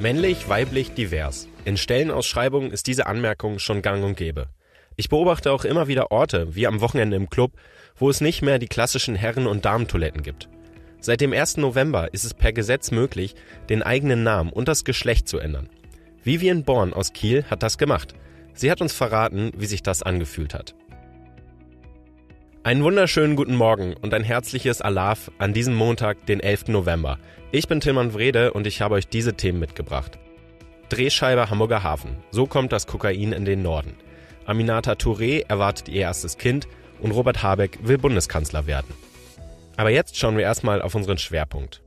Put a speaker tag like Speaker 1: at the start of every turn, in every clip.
Speaker 1: Männlich, weiblich, divers. In Stellenausschreibungen ist diese Anmerkung schon gang und gäbe. Ich beobachte auch immer wieder Orte, wie am Wochenende im Club, wo es nicht mehr die klassischen Herren- und Damentoiletten gibt. Seit dem 1. November ist es per Gesetz möglich, den eigenen Namen und das Geschlecht zu ändern. Vivian Born aus Kiel hat das gemacht. Sie hat uns verraten, wie sich das angefühlt hat. Einen wunderschönen guten Morgen und ein herzliches Alaf an diesem Montag, den 11. November. Ich bin Tilman Wrede und ich habe euch diese Themen mitgebracht. Drehscheibe Hamburger Hafen. So kommt das Kokain in den Norden. Aminata Touré erwartet ihr erstes Kind und Robert Habeck will Bundeskanzler werden. Aber jetzt schauen wir erstmal auf unseren Schwerpunkt.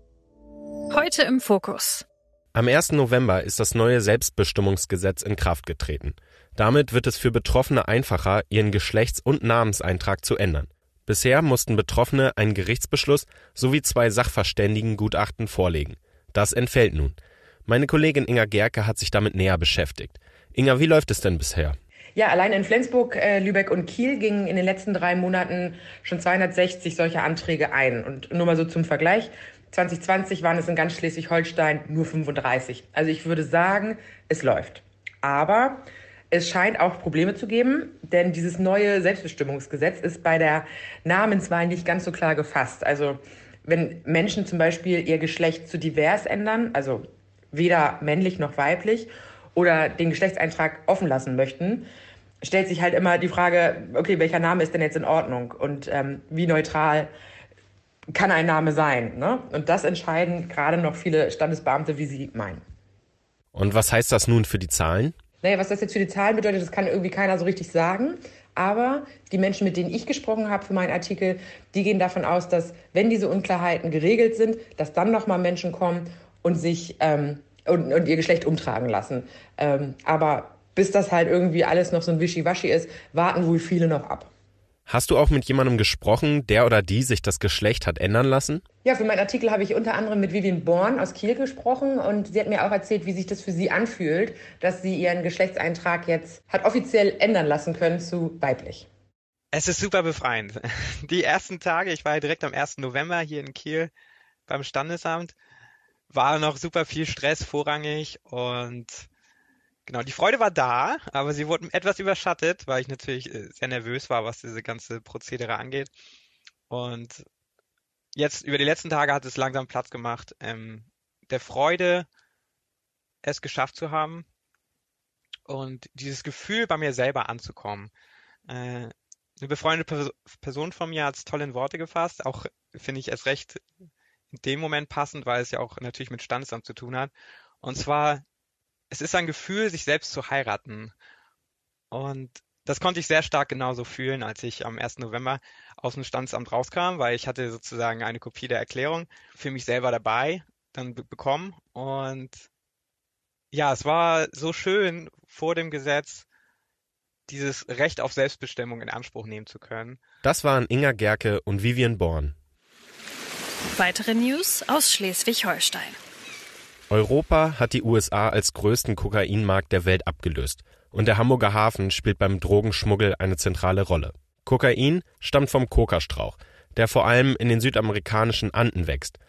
Speaker 2: Heute im Fokus.
Speaker 1: Am 1. November ist das neue Selbstbestimmungsgesetz in Kraft getreten. Damit wird es für Betroffene einfacher, ihren Geschlechts- und Namenseintrag zu ändern. Bisher mussten Betroffene einen Gerichtsbeschluss sowie zwei Sachverständigengutachten vorlegen. Das entfällt nun. Meine Kollegin Inga Gerke hat sich damit näher beschäftigt. Inga, wie läuft es denn bisher?
Speaker 3: Ja, allein in Flensburg, äh, Lübeck und Kiel gingen in den letzten drei Monaten schon 260 solcher Anträge ein. Und nur mal so zum Vergleich. 2020 waren es in ganz Schleswig-Holstein nur 35. Also ich würde sagen, es läuft. Aber es scheint auch Probleme zu geben, denn dieses neue Selbstbestimmungsgesetz ist bei der Namenswahl nicht ganz so klar gefasst. Also wenn Menschen zum Beispiel ihr Geschlecht zu divers ändern, also weder männlich noch weiblich, oder den Geschlechtseintrag offen lassen möchten, stellt sich halt immer die Frage, okay, welcher Name ist denn jetzt in Ordnung und ähm, wie neutral kann ein Name sein? Ne? Und das entscheiden gerade noch viele Standesbeamte, wie sie
Speaker 1: meinen. Und was heißt das nun für die Zahlen?
Speaker 3: Naja, was das jetzt für die Zahlen bedeutet, das kann irgendwie keiner so richtig sagen. Aber die Menschen, mit denen ich gesprochen habe für meinen Artikel, die gehen davon aus, dass wenn diese Unklarheiten geregelt sind, dass dann nochmal Menschen kommen und sich ähm, und, und, ihr Geschlecht umtragen lassen. Ähm, aber bis das halt irgendwie alles noch so ein Wischiwaschi ist, warten wohl viele noch ab.
Speaker 1: Hast du auch mit jemandem gesprochen, der oder die sich das Geschlecht hat ändern lassen?
Speaker 3: Ja, für meinen Artikel habe ich unter anderem mit Vivian Born aus Kiel gesprochen und sie hat mir auch erzählt, wie sich das für sie anfühlt, dass sie ihren Geschlechtseintrag jetzt hat offiziell ändern lassen können zu weiblich.
Speaker 2: Es ist super befreiend. Die ersten Tage, ich war ja direkt am 1. November hier in Kiel beim Standesamt, war noch super viel Stress vorrangig und Genau, die Freude war da, aber sie wurde etwas überschattet, weil ich natürlich äh, sehr nervös war, was diese ganze Prozedere angeht. Und jetzt über die letzten Tage hat es langsam Platz gemacht, ähm, der Freude, es geschafft zu haben und dieses Gefühl bei mir selber anzukommen. Äh, eine befreundete Person von mir hat es toll in Worte gefasst, auch finde ich es recht in dem Moment passend, weil es ja auch natürlich mit Standesamt zu tun hat. Und zwar es ist ein Gefühl, sich selbst zu heiraten. Und das konnte ich sehr stark genauso fühlen, als ich am 1. November aus dem Standesamt rauskam, weil ich hatte sozusagen eine Kopie der Erklärung für mich selber dabei dann bekommen. Und ja, es war so schön, vor dem Gesetz dieses Recht auf Selbstbestimmung in Anspruch nehmen zu können.
Speaker 1: Das waren Inga Gerke und Vivian Born.
Speaker 2: Weitere News aus Schleswig-Holstein.
Speaker 1: Europa hat die USA als größten Kokainmarkt der Welt abgelöst und der Hamburger Hafen spielt beim Drogenschmuggel eine zentrale Rolle. Kokain stammt vom Kokastrauch, der vor allem in den südamerikanischen Anden wächst.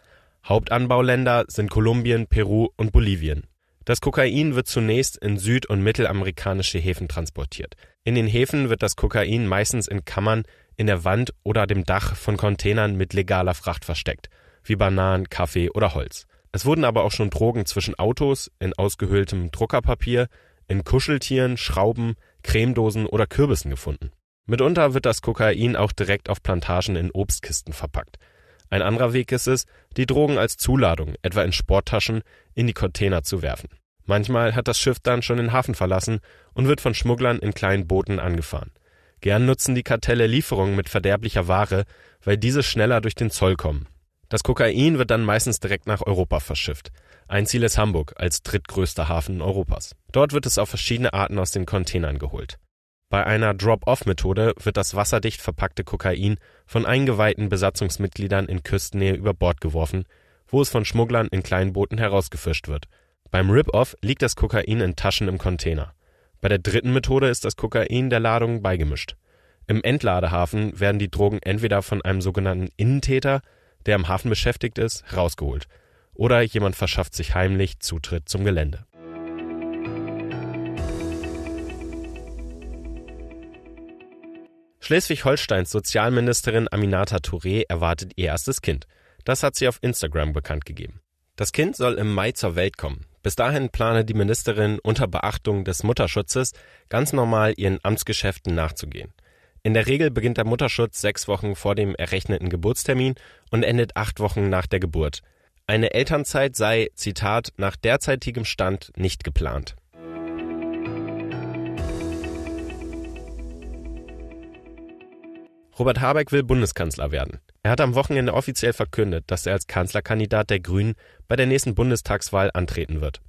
Speaker 1: Hauptanbauländer sind Kolumbien, Peru und Bolivien. Das Kokain wird zunächst in süd- und mittelamerikanische Häfen transportiert. In den Häfen wird das Kokain meistens in Kammern in der Wand oder dem Dach von Containern mit legaler Fracht versteckt, wie Bananen, Kaffee oder Holz. Es wurden aber auch schon Drogen zwischen Autos, in ausgehöhltem Druckerpapier, in Kuscheltieren, Schrauben, Cremedosen oder Kürbissen gefunden. Mitunter wird das Kokain auch direkt auf Plantagen in Obstkisten verpackt. Ein anderer Weg ist es, die Drogen als Zuladung, etwa in Sporttaschen, in die Container zu werfen. Manchmal hat das Schiff dann schon den Hafen verlassen und wird von Schmugglern in kleinen Booten angefahren. Gern nutzen die Kartelle Lieferungen mit verderblicher Ware, weil diese schneller durch den Zoll kommen. Das Kokain wird dann meistens direkt nach Europa verschifft. Ein Ziel ist Hamburg als drittgrößter Hafen Europas. Dort wird es auf verschiedene Arten aus den Containern geholt. Bei einer Drop-off-Methode wird das wasserdicht verpackte Kokain von eingeweihten Besatzungsmitgliedern in Küstennähe über Bord geworfen, wo es von Schmugglern in kleinen Booten herausgefischt wird. Beim Rip-Off liegt das Kokain in Taschen im Container. Bei der dritten Methode ist das Kokain der Ladung beigemischt. Im Entladehafen werden die Drogen entweder von einem sogenannten Innentäter der im Hafen beschäftigt ist, rausgeholt. Oder jemand verschafft sich heimlich Zutritt zum Gelände. Schleswig-Holsteins Sozialministerin Aminata Touré erwartet ihr erstes Kind. Das hat sie auf Instagram bekannt gegeben. Das Kind soll im Mai zur Welt kommen. Bis dahin plane die Ministerin unter Beachtung des Mutterschutzes ganz normal ihren Amtsgeschäften nachzugehen. In der Regel beginnt der Mutterschutz sechs Wochen vor dem errechneten Geburtstermin und endet acht Wochen nach der Geburt. Eine Elternzeit sei, Zitat, nach derzeitigem Stand nicht geplant. Robert Habeck will Bundeskanzler werden. Er hat am Wochenende offiziell verkündet, dass er als Kanzlerkandidat der Grünen bei der nächsten Bundestagswahl antreten wird.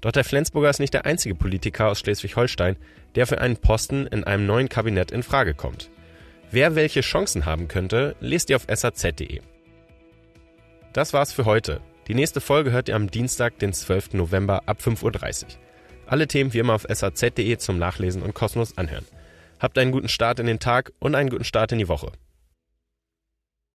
Speaker 1: Doch der Flensburger ist nicht der einzige Politiker aus Schleswig-Holstein, der für einen Posten in einem neuen Kabinett in Frage kommt. Wer welche Chancen haben könnte, lest ihr auf saz.de. Das war's für heute. Die nächste Folge hört ihr am Dienstag, den 12. November ab 5.30 Uhr. Alle Themen wie immer auf saz.de zum Nachlesen und kostenlos anhören. Habt einen guten Start in den Tag und einen guten Start in die Woche.